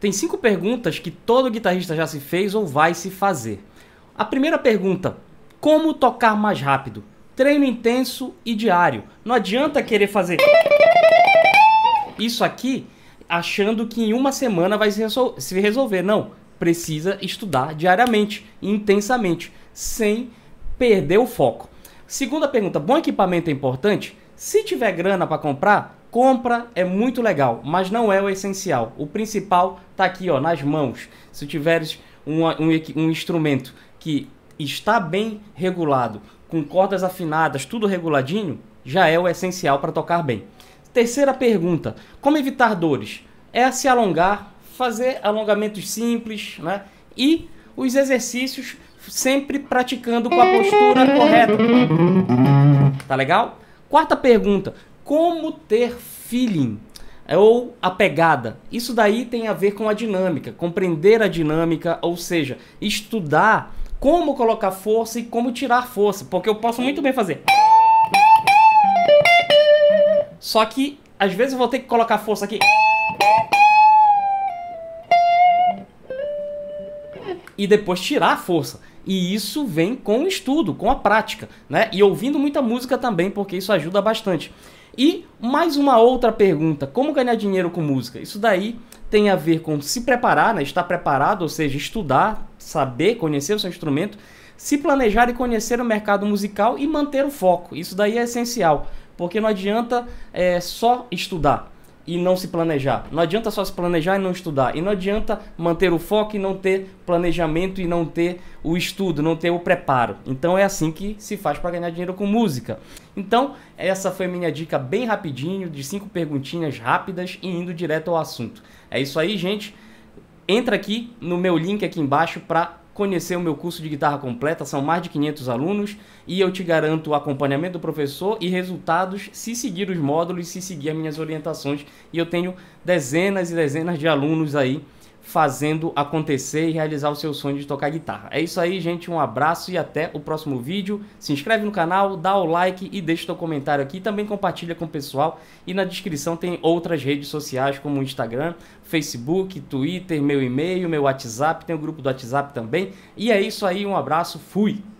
Tem cinco perguntas que todo guitarrista já se fez ou vai se fazer. A primeira pergunta: como tocar mais rápido? Treino intenso e diário. Não adianta querer fazer isso aqui achando que em uma semana vai se, resolver. Não, precisa estudar diariamente, intensamente, sem perder o foco. Segunda pergunta: bom equipamento é importante? Se tiver grana para comprar, Compra é muito legal, mas não é o essencial. O principal está aqui ó, nas mãos. Se tiveres um, um, um instrumento que está bem regulado, com cordas afinadas, tudo reguladinho, já é o essencial para tocar bem. Terceira pergunta: como evitar dores? É se alongar, fazer alongamentos simples, né? E os exercícios sempre praticando com a postura correta. Tá legal? Quarta pergunta: como ter feeling é, ou a pegada. Isso daí tem a ver com a dinâmica, compreender a dinâmica, ou seja, estudar como colocar força e como tirar força, porque eu posso muito bem fazer. Só que às vezes eu vou ter que colocar força aqui. E depois tirar a força. E isso vem com o estudo, com a prática, né? E ouvindo muita música também, porque isso ajuda bastante. E mais uma outra pergunta: como ganhar dinheiro com música? Isso daí tem a ver com se preparar, né? estar preparado, ou seja, estudar, saber, conhecer o seu instrumento, se planejar e conhecer o mercado musical e manter o foco. Isso daí é essencial, porque não adianta é, só estudar e não se planejar. Não adianta só se planejar e não estudar. E não adianta manter o foco e não ter planejamento e não ter o estudo, não ter o preparo. Então é assim que se faz para ganhar dinheiro com música. Então, essa foi minha dica bem rapidinho, de cinco perguntinhas rápidas e indo direto ao assunto. É isso aí, gente. Entra aqui no meu link aqui embaixo para conhecer o meu curso de guitarra completa, são mais de 500 alunos e eu te garanto o acompanhamento do professor e resultados se seguir os módulos, se seguir as minhas orientações. E eu tenho dezenas e dezenas de alunos aí fazendo acontecer e realizar o seu sonho de tocar guitarra. É isso aí, gente. Um abraço e até o próximo vídeo. Se inscreve no canal, dá o like e deixa seu comentário aqui. Também compartilha com o pessoal. E na descrição tem outras redes sociais como o Instagram, Facebook, Twitter, meu e-mail, meu WhatsApp. Tem o grupo do WhatsApp também. E é isso aí. Um abraço. Fui!